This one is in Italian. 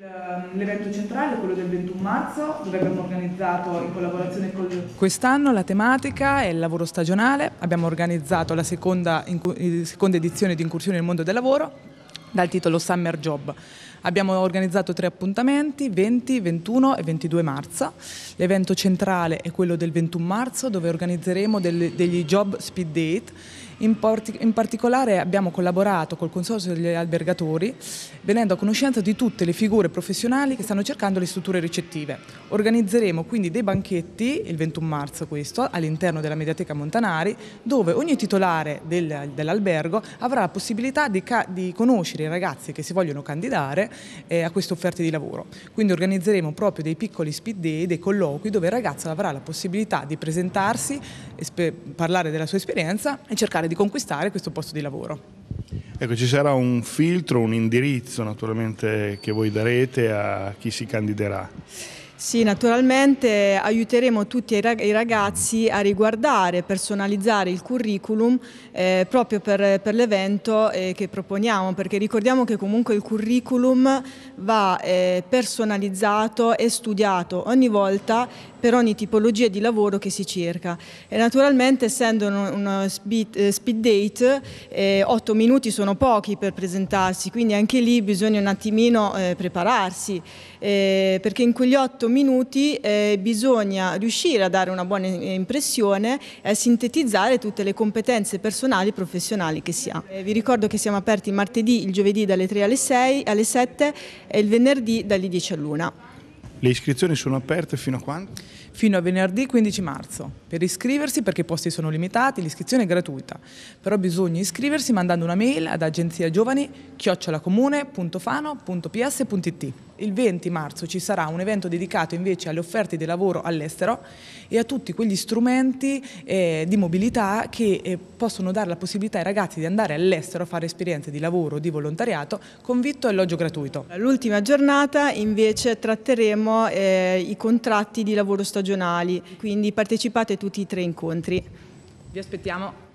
Ehm, l'evento centrale è quello del 21 marzo, dove abbiamo organizzato in collaborazione con... Quest'anno la tematica è il lavoro stagionale, abbiamo organizzato la seconda, eh, seconda edizione di Incursione nel mondo del lavoro dal titolo Summer Job. Abbiamo organizzato tre appuntamenti, 20, 21 e 22 marzo. L'evento centrale è quello del 21 marzo dove organizzeremo degli job speed date in, in particolare abbiamo collaborato col Consorzio degli Albergatori venendo a conoscenza di tutte le figure professionali che stanno cercando le strutture ricettive. Organizzeremo quindi dei banchetti, il 21 marzo questo, all'interno della Mediateca Montanari, dove ogni titolare del, dell'albergo avrà la possibilità di, di, conoscere i ragazzi che si vogliono candidare eh, a queste offerte di lavoro. Quindi organizzeremo proprio dei piccoli speed day, dei colloqui, dove il ragazzo avrà la possibilità di presentarsi, parlare della sua esperienza e cercare di di conquistare questo posto di lavoro. Ecco, ci sarà un filtro, un indirizzo naturalmente che voi darete a chi si candiderà. Sì, naturalmente aiuteremo tutti i ragazzi a riguardare, personalizzare il curriculum eh, proprio per, per l'evento eh, che proponiamo, perché ricordiamo che comunque il curriculum va eh, personalizzato e studiato ogni volta per ogni tipologia di lavoro che si cerca. E naturalmente essendo uno speed, eh, speed date, 8 eh, minuti sono pochi per presentarsi, quindi anche lì bisogna un attimino eh, prepararsi, perché in quegli 8 minuti minuti eh, bisogna riuscire a dare una buona impressione e a sintetizzare tutte le competenze personali e professionali che si ha. Eh, vi ricordo che siamo aperti martedì, il giovedì dalle 3 alle 6, alle 7 e il venerdì dalle 10 all'una. Le iscrizioni sono aperte fino a quando? fino a venerdì 15 marzo per iscriversi perché i posti sono limitati, l'iscrizione è gratuita, però bisogna iscriversi mandando una mail ad agenziagiovani.fano.ps.it. Il 20 marzo ci sarà un evento dedicato invece alle offerte di lavoro all'estero e a tutti quegli strumenti eh, di mobilità che eh, possono dare la possibilità ai ragazzi di andare all'estero a fare esperienze di lavoro o di volontariato con vitto e alloggio gratuito. L'ultima giornata invece tratteremo eh, i contratti di lavoro stagionale regionali, quindi partecipate a tutti i tre incontri. Vi aspettiamo.